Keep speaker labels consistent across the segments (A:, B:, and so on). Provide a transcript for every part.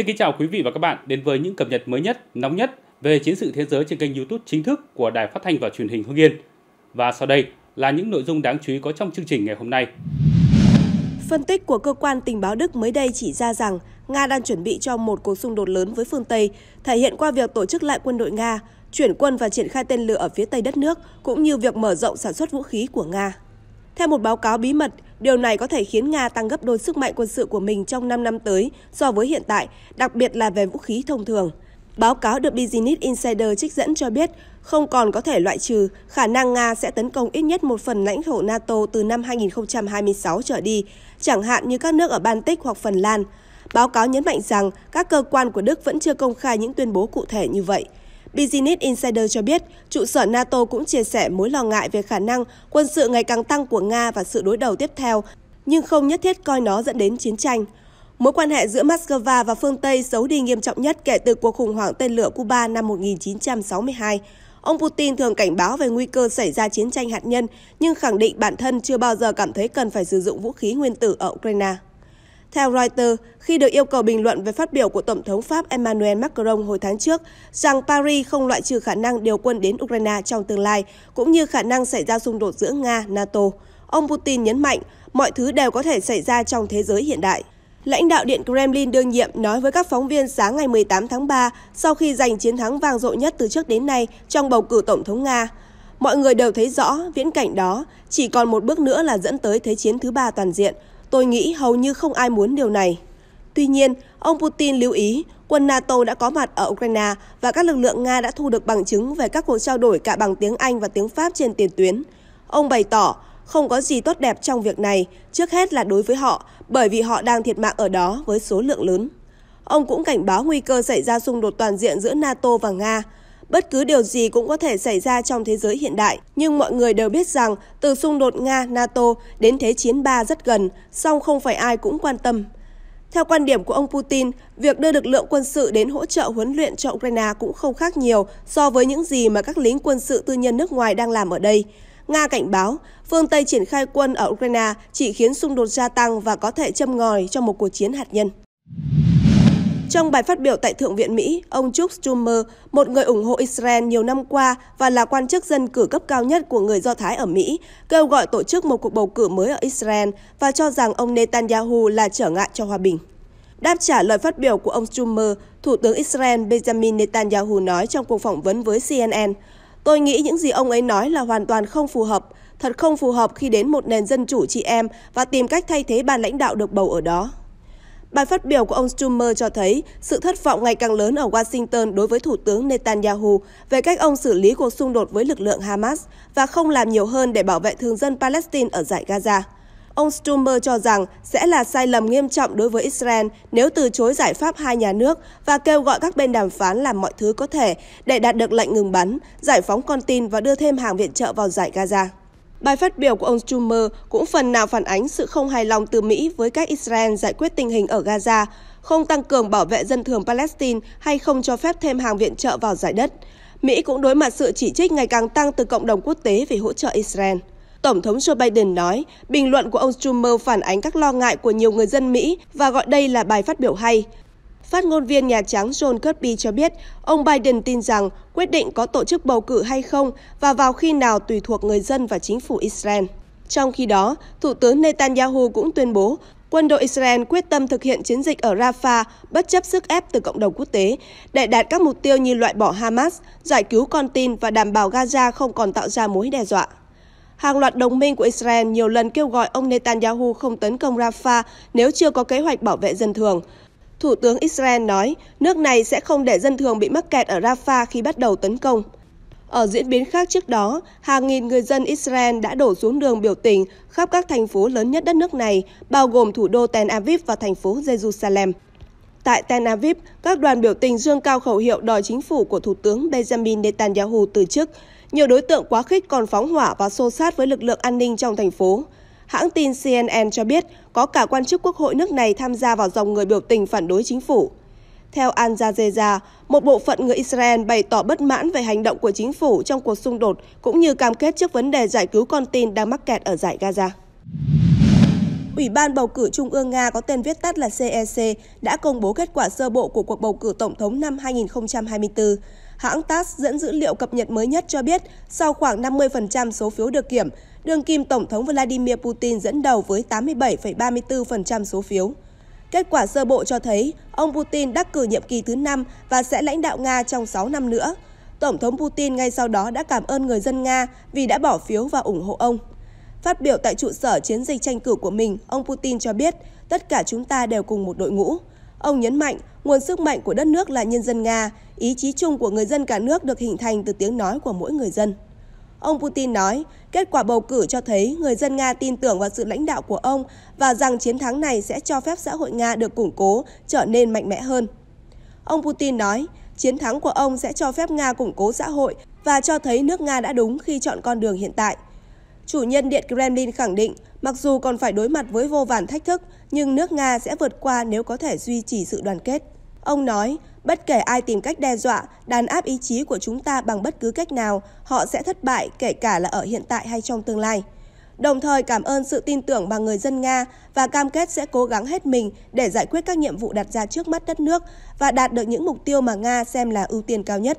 A: Xin kính chào quý vị và các bạn đến với những cập nhật mới nhất, nóng nhất về chiến sự thế giới trên kênh YouTube chính thức của Đài Phát thanh và Truyền hình Hưng Yên. Và sau đây là những nội dung đáng chú ý có trong chương trình ngày hôm nay.
B: Phân tích của cơ quan tình báo Đức mới đây chỉ ra rằng Nga đang chuẩn bị cho một cuộc xung đột lớn với phương Tây, thể hiện qua việc tổ chức lại quân đội Nga, chuyển quân và triển khai tên lửa ở phía tây đất nước, cũng như việc mở rộng sản xuất vũ khí của Nga. Theo một báo cáo bí mật, Điều này có thể khiến Nga tăng gấp đôi sức mạnh quân sự của mình trong 5 năm tới so với hiện tại, đặc biệt là về vũ khí thông thường. Báo cáo được Business Insider trích dẫn cho biết, không còn có thể loại trừ khả năng Nga sẽ tấn công ít nhất một phần lãnh thổ NATO từ năm 2026 trở đi, chẳng hạn như các nước ở Baltic hoặc Phần Lan. Báo cáo nhấn mạnh rằng các cơ quan của Đức vẫn chưa công khai những tuyên bố cụ thể như vậy. Business Insider cho biết, trụ sở NATO cũng chia sẻ mối lo ngại về khả năng quân sự ngày càng tăng của Nga và sự đối đầu tiếp theo, nhưng không nhất thiết coi nó dẫn đến chiến tranh. Mối quan hệ giữa Moscow và phương Tây xấu đi nghiêm trọng nhất kể từ cuộc khủng hoảng tên lửa Cuba năm 1962. Ông Putin thường cảnh báo về nguy cơ xảy ra chiến tranh hạt nhân, nhưng khẳng định bản thân chưa bao giờ cảm thấy cần phải sử dụng vũ khí nguyên tử ở Ukraine. Theo Reuters, khi được yêu cầu bình luận về phát biểu của Tổng thống Pháp Emmanuel Macron hồi tháng trước rằng Paris không loại trừ khả năng điều quân đến Ukraine trong tương lai, cũng như khả năng xảy ra xung đột giữa Nga, NATO, ông Putin nhấn mạnh mọi thứ đều có thể xảy ra trong thế giới hiện đại. Lãnh đạo Điện Kremlin đương nhiệm nói với các phóng viên sáng ngày 18 tháng 3 sau khi giành chiến thắng vang dội nhất từ trước đến nay trong bầu cử Tổng thống Nga. Mọi người đều thấy rõ viễn cảnh đó, chỉ còn một bước nữa là dẫn tới Thế chiến thứ ba toàn diện – Tôi nghĩ hầu như không ai muốn điều này. Tuy nhiên, ông Putin lưu ý quân NATO đã có mặt ở Ukraine và các lực lượng Nga đã thu được bằng chứng về các cuộc trao đổi cả bằng tiếng Anh và tiếng Pháp trên tiền tuyến. Ông bày tỏ không có gì tốt đẹp trong việc này, trước hết là đối với họ, bởi vì họ đang thiệt mạng ở đó với số lượng lớn. Ông cũng cảnh báo nguy cơ xảy ra xung đột toàn diện giữa NATO và Nga, bất cứ điều gì cũng có thể xảy ra trong thế giới hiện đại. Nhưng mọi người đều biết rằng từ xung đột Nga-NATO đến Thế chiến 3 rất gần, song không phải ai cũng quan tâm. Theo quan điểm của ông Putin, việc đưa lực lượng quân sự đến hỗ trợ huấn luyện cho Ukraine cũng không khác nhiều so với những gì mà các lính quân sự tư nhân nước ngoài đang làm ở đây. Nga cảnh báo, phương Tây triển khai quân ở Ukraine chỉ khiến xung đột gia tăng và có thể châm ngòi cho một cuộc chiến hạt nhân. Trong bài phát biểu tại Thượng viện Mỹ, ông Chuck Schumer, một người ủng hộ Israel nhiều năm qua và là quan chức dân cử cấp cao nhất của người Do Thái ở Mỹ, kêu gọi tổ chức một cuộc bầu cử mới ở Israel và cho rằng ông Netanyahu là trở ngại cho hòa bình. Đáp trả lời phát biểu của ông Schumer, Thủ tướng Israel Benjamin Netanyahu nói trong cuộc phỏng vấn với CNN, Tôi nghĩ những gì ông ấy nói là hoàn toàn không phù hợp, thật không phù hợp khi đến một nền dân chủ chị em và tìm cách thay thế ban lãnh đạo được bầu ở đó. Bài phát biểu của ông Schumer cho thấy sự thất vọng ngày càng lớn ở Washington đối với Thủ tướng Netanyahu về cách ông xử lý cuộc xung đột với lực lượng Hamas và không làm nhiều hơn để bảo vệ thường dân Palestine ở giải Gaza. Ông Schumer cho rằng sẽ là sai lầm nghiêm trọng đối với Israel nếu từ chối giải pháp hai nhà nước và kêu gọi các bên đàm phán làm mọi thứ có thể để đạt được lệnh ngừng bắn, giải phóng con tin và đưa thêm hàng viện trợ vào giải Gaza. Bài phát biểu của ông Schumer cũng phần nào phản ánh sự không hài lòng từ Mỹ với cách Israel giải quyết tình hình ở Gaza, không tăng cường bảo vệ dân thường Palestine hay không cho phép thêm hàng viện trợ vào giải đất. Mỹ cũng đối mặt sự chỉ trích ngày càng tăng từ cộng đồng quốc tế về hỗ trợ Israel. Tổng thống Joe Biden nói, bình luận của ông Schumer phản ánh các lo ngại của nhiều người dân Mỹ và gọi đây là bài phát biểu hay. Phát ngôn viên Nhà Trắng John Kirby cho biết, ông Biden tin rằng quyết định có tổ chức bầu cử hay không và vào khi nào tùy thuộc người dân và chính phủ Israel. Trong khi đó, Thủ tướng Netanyahu cũng tuyên bố quân đội Israel quyết tâm thực hiện chiến dịch ở Rafah bất chấp sức ép từ cộng đồng quốc tế để đạt các mục tiêu như loại bỏ Hamas, giải cứu con tin và đảm bảo Gaza không còn tạo ra mối đe dọa. Hàng loạt đồng minh của Israel nhiều lần kêu gọi ông Netanyahu không tấn công Rafah nếu chưa có kế hoạch bảo vệ dân thường. Thủ tướng Israel nói nước này sẽ không để dân thường bị mắc kẹt ở Rafah khi bắt đầu tấn công. Ở diễn biến khác trước đó, hàng nghìn người dân Israel đã đổ xuống đường biểu tình khắp các thành phố lớn nhất đất nước này, bao gồm thủ đô Tel Aviv và thành phố Jerusalem. Tại Tel Aviv, các đoàn biểu tình dương cao khẩu hiệu đòi chính phủ của Thủ tướng Benjamin Netanyahu từ chức. Nhiều đối tượng quá khích còn phóng hỏa và xô sát với lực lượng an ninh trong thành phố. Hãng tin CNN cho biết có cả quan chức quốc hội nước này tham gia vào dòng người biểu tình phản đối chính phủ. Theo Al Jazeera, một bộ phận người Israel bày tỏ bất mãn về hành động của chính phủ trong cuộc xung đột cũng như cam kết trước vấn đề giải cứu con tin đang mắc kẹt ở giải Gaza. Ủy ban bầu cử Trung ương Nga có tên viết tắt là CEC e đã công bố kết quả sơ bộ của cuộc bầu cử tổng thống năm 2024. Hãng TASS dẫn dữ liệu cập nhật mới nhất cho biết, sau khoảng 50% số phiếu được kiểm, đương kim Tổng thống Vladimir Putin dẫn đầu với 87,34% số phiếu. Kết quả sơ bộ cho thấy ông Putin đắc cử nhiệm kỳ thứ 5 và sẽ lãnh đạo Nga trong 6 năm nữa. Tổng thống Putin ngay sau đó đã cảm ơn người dân Nga vì đã bỏ phiếu và ủng hộ ông. Phát biểu tại trụ sở chiến dịch tranh cử của mình, ông Putin cho biết tất cả chúng ta đều cùng một đội ngũ. Ông nhấn mạnh nguồn sức mạnh của đất nước là nhân dân Nga, ý chí chung của người dân cả nước được hình thành từ tiếng nói của mỗi người dân. Ông Putin nói, kết quả bầu cử cho thấy người dân Nga tin tưởng vào sự lãnh đạo của ông và rằng chiến thắng này sẽ cho phép xã hội Nga được củng cố, trở nên mạnh mẽ hơn. Ông Putin nói, chiến thắng của ông sẽ cho phép Nga củng cố xã hội và cho thấy nước Nga đã đúng khi chọn con đường hiện tại. Chủ nhân Điện Kremlin khẳng định, mặc dù còn phải đối mặt với vô vàn thách thức, nhưng nước Nga sẽ vượt qua nếu có thể duy trì sự đoàn kết. Ông nói, bất kể ai tìm cách đe dọa, đàn áp ý chí của chúng ta bằng bất cứ cách nào, họ sẽ thất bại kể cả là ở hiện tại hay trong tương lai. Đồng thời cảm ơn sự tin tưởng mà người dân Nga và cam kết sẽ cố gắng hết mình để giải quyết các nhiệm vụ đặt ra trước mắt đất nước và đạt được những mục tiêu mà Nga xem là ưu tiên cao nhất.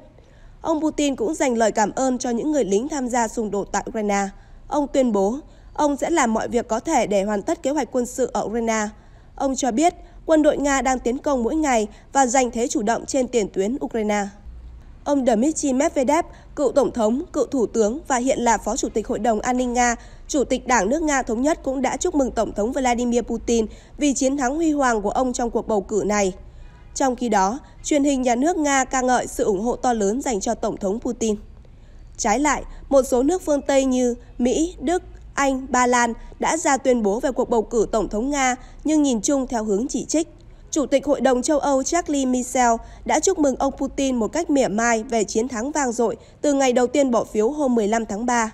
B: Ông Putin cũng dành lời cảm ơn cho những người lính tham gia xung đột tại Ukraine. Ông tuyên bố, ông sẽ làm mọi việc có thể để hoàn tất kế hoạch quân sự ở Ukraine. Ông cho biết, quân đội Nga đang tiến công mỗi ngày và giành thế chủ động trên tiền tuyến Ukraine. Ông Dmitry Medvedev, cựu tổng thống, cựu thủ tướng và hiện là phó chủ tịch Hội đồng An ninh Nga, chủ tịch Đảng nước Nga thống nhất cũng đã chúc mừng tổng thống Vladimir Putin vì chiến thắng huy hoàng của ông trong cuộc bầu cử này. Trong khi đó, truyền hình nhà nước Nga ca ngợi sự ủng hộ to lớn dành cho tổng thống Putin. Trái lại, một số nước phương Tây như Mỹ, Đức, anh, Ba Lan đã ra tuyên bố về cuộc bầu cử Tổng thống Nga nhưng nhìn chung theo hướng chỉ trích. Chủ tịch Hội đồng châu Âu Charles Michel đã chúc mừng ông Putin một cách mỉa mai về chiến thắng vang dội từ ngày đầu tiên bỏ phiếu hôm 15 tháng 3.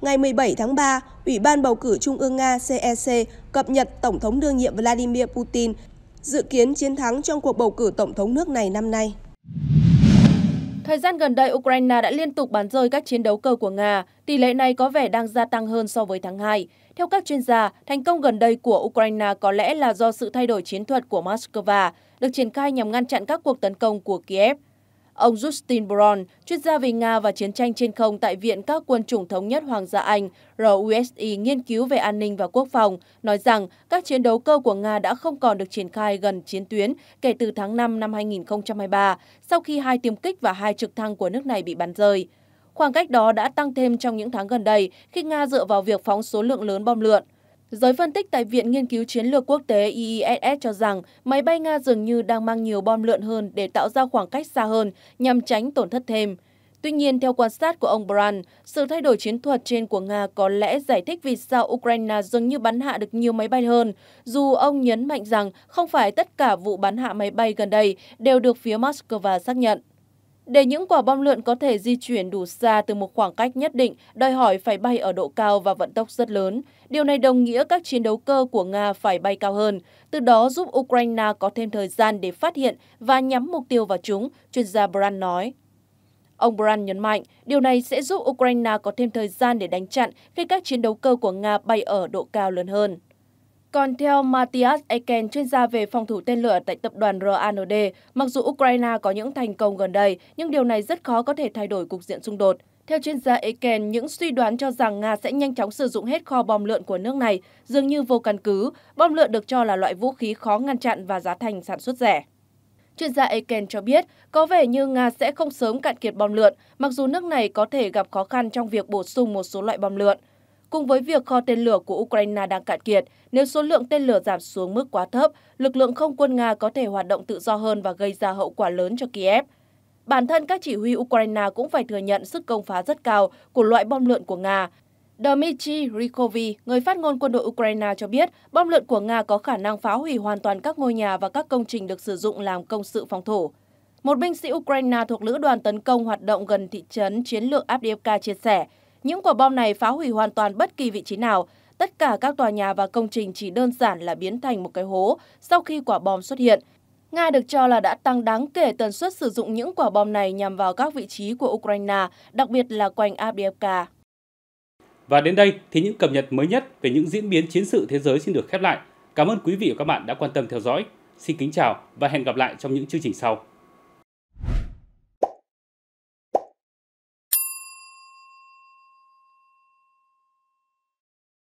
B: Ngày 17 tháng 3, Ủy ban bầu cử Trung ương Nga CEC e cập nhật Tổng thống đương nhiệm Vladimir Putin dự kiến chiến thắng trong cuộc bầu cử Tổng thống nước này năm
A: nay. Thời gian gần đây, Ukraine đã liên tục bắn rơi các chiến đấu cơ của Nga. Tỷ lệ này có vẻ đang gia tăng hơn so với tháng 2. Theo các chuyên gia, thành công gần đây của Ukraine có lẽ là do sự thay đổi chiến thuật của Moscow, được triển khai nhằm ngăn chặn các cuộc tấn công của Kiev. Ông Justin Brown, chuyên gia về Nga và chiến tranh trên không tại Viện các quân chủng thống nhất Hoàng gia Anh, RUSI e, nghiên cứu về an ninh và quốc phòng, nói rằng các chiến đấu cơ của Nga đã không còn được triển khai gần chiến tuyến kể từ tháng 5 năm 2023, sau khi hai tiêm kích và hai trực thăng của nước này bị bắn rơi. Khoảng cách đó đã tăng thêm trong những tháng gần đây khi Nga dựa vào việc phóng số lượng lớn bom lượn. Giới phân tích tại Viện Nghiên cứu Chiến lược Quốc tế IISS e cho rằng máy bay Nga dường như đang mang nhiều bom lượn hơn để tạo ra khoảng cách xa hơn nhằm tránh tổn thất thêm. Tuy nhiên, theo quan sát của ông Brand, sự thay đổi chiến thuật trên của Nga có lẽ giải thích vì sao Ukraine dường như bắn hạ được nhiều máy bay hơn, dù ông nhấn mạnh rằng không phải tất cả vụ bắn hạ máy bay gần đây đều được phía Moscow xác nhận. Để những quả bom lượn có thể di chuyển đủ xa từ một khoảng cách nhất định, đòi hỏi phải bay ở độ cao và vận tốc rất lớn. Điều này đồng nghĩa các chiến đấu cơ của Nga phải bay cao hơn, từ đó giúp Ukraine có thêm thời gian để phát hiện và nhắm mục tiêu vào chúng, chuyên gia Brand nói. Ông Brand nhấn mạnh, điều này sẽ giúp Ukraine có thêm thời gian để đánh chặn khi các chiến đấu cơ của Nga bay ở độ cao lớn hơn. Còn theo Matthias Eken, chuyên gia về phòng thủ tên lửa tại tập đoàn RAND, mặc dù Ukraine có những thành công gần đây, nhưng điều này rất khó có thể thay đổi cục diện xung đột. Theo chuyên gia Eken, những suy đoán cho rằng Nga sẽ nhanh chóng sử dụng hết kho bom lượn của nước này dường như vô căn cứ. Bom lượn được cho là loại vũ khí khó ngăn chặn và giá thành sản xuất rẻ. Chuyên gia Eken cho biết, có vẻ như Nga sẽ không sớm cạn kiệt bom lượn, mặc dù nước này có thể gặp khó khăn trong việc bổ sung một số loại bom lượn. Cùng với việc kho tên lửa của Ukraine đang cạn kiệt, nếu số lượng tên lửa giảm xuống mức quá thấp, lực lượng không quân Nga có thể hoạt động tự do hơn và gây ra hậu quả lớn cho Kiev. Bản thân các chỉ huy Ukraine cũng phải thừa nhận sức công phá rất cao của loại bom lượn của Nga. Dmitry Rikovi, người phát ngôn quân đội Ukraine cho biết, bom lượn của Nga có khả năng phá hủy hoàn toàn các ngôi nhà và các công trình được sử dụng làm công sự phòng thủ. Một binh sĩ Ukraine thuộc lữ đoàn tấn công hoạt động gần thị trấn chiến lược Avdiivka chia sẻ, những quả bom này phá hủy hoàn toàn bất kỳ vị trí nào. Tất cả các tòa nhà và công trình chỉ đơn giản là biến thành một cái hố sau khi quả bom xuất hiện. Nga được cho là đã tăng đáng kể tần suất sử dụng những quả bom này nhằm vào các vị trí của Ukraine, đặc biệt là quanh Avdiivka. Và đến đây thì những cập nhật mới nhất về những diễn biến chiến sự thế giới xin được khép lại. Cảm ơn quý vị và các bạn đã quan tâm theo dõi. Xin kính chào và hẹn gặp lại trong những chương trình sau.